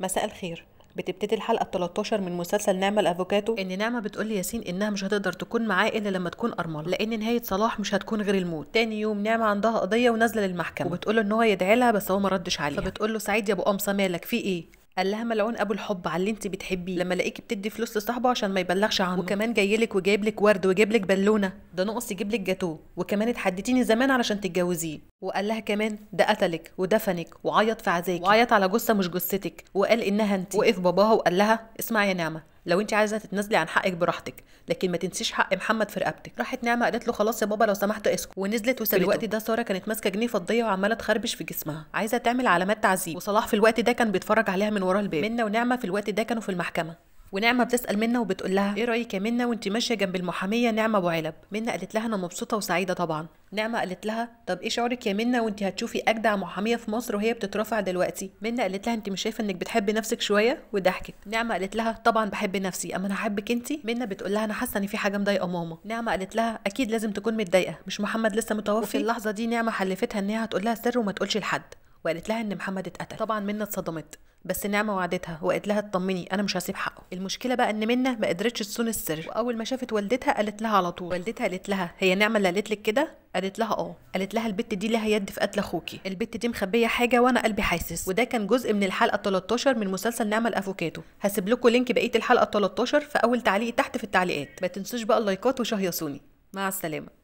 مساء الخير بتبتدي الحلقه 13 من مسلسل نعمه الافوكاتو ان نعمه بتقول ياسين انها مش هتقدر تكون معاه الا لما تكون ارمله لان نهايه صلاح مش هتكون غير الموت تاني يوم نعمه عندها قضيه ونازله للمحكمه وبتقول له ان هو يدعي لها بس هو ما ردش عليها فبتقول له سعيد يا ابو قمصه مالك في ايه قال لها ملعون ابو الحب على اللي انت بتحبيه لما الاقيكي بتدي فلوس لصاحبه عشان ما يبلغش عنه وكمان جاي لك وجايب لك ورد وجايب لك بالونه ده نقص يجيب لك جاتوه وكمان اتحدتيني زمان علشان تتجوزيه وقال لها كمان ده قتلك ودفنك وعيط في عزاكي وعيط على جثه مش جثتك وقال انها انت وقف باباها وقال لها اسمعي يا نعمه لو انت عايزه تتنازلي عن حقك براحتك لكن ما تنسيش حق محمد في رقبتك راحت نعمه قالت له خلاص يا بابا لو سمحت اسكت ونزلت وسابته الوقت ده ساره كانت ماسكه جنيه فضيه وعماله تخربش في جسمها عايزه تعمل علامات تعذيب وصلاح في الوقت ده كان بيتفرج عليها من ورا الباب منه ونعمه في الوقت ده كانوا في المحكمه ونعمه بتسال منا وبتقول لها ايه رايك يا منا وانت ماشيه جنب المحاميه نعمه ابو علب منا قالت لها انا مبسوطه وسعيده طبعا نعمه قالت لها طب ايه شعورك يا منا وانت هتشوفي اجدع محاميه في مصر وهي بتترفع دلوقتي منا قالت لها انت مش شايفه انك بتحبي نفسك شويه وضحكت نعمه قالت لها طبعا بحب نفسي اما انا هحبك انت منا بتقول لها انا حاسه ان في حاجه مضايقه ماما نعمه قالت لها اكيد لازم تكون متضايقه مش محمد لسه متوفي وفي اللحظه دي نعمه حلفتها ان هي هتقول لها سر وما تقولش لحد وقالت لها ان محمد اتقتل طبعا منى اتصدمت بس نعمه وعدتها وقالت لها اطمني انا مش هسيب حقه المشكله بقى ان منى ما قدرتش تصون السر واول ما شافت والدتها قالت لها على طول والدتها قالت لها هي نعمه اللي قالت لك كده قالت لها اه قالت لها البت دي لها يد في قتل اخوكي البت دي مخبيه حاجه وانا قلبي حاسس وده كان جزء من الحلقه 13 من مسلسل نعمه الافوكاتو هسيب لكم لينك بقيه الحلقه 13 في اول تعليق تحت في التعليقات ما تنسوش بقى اللايكات وشهيصوني مع السلامه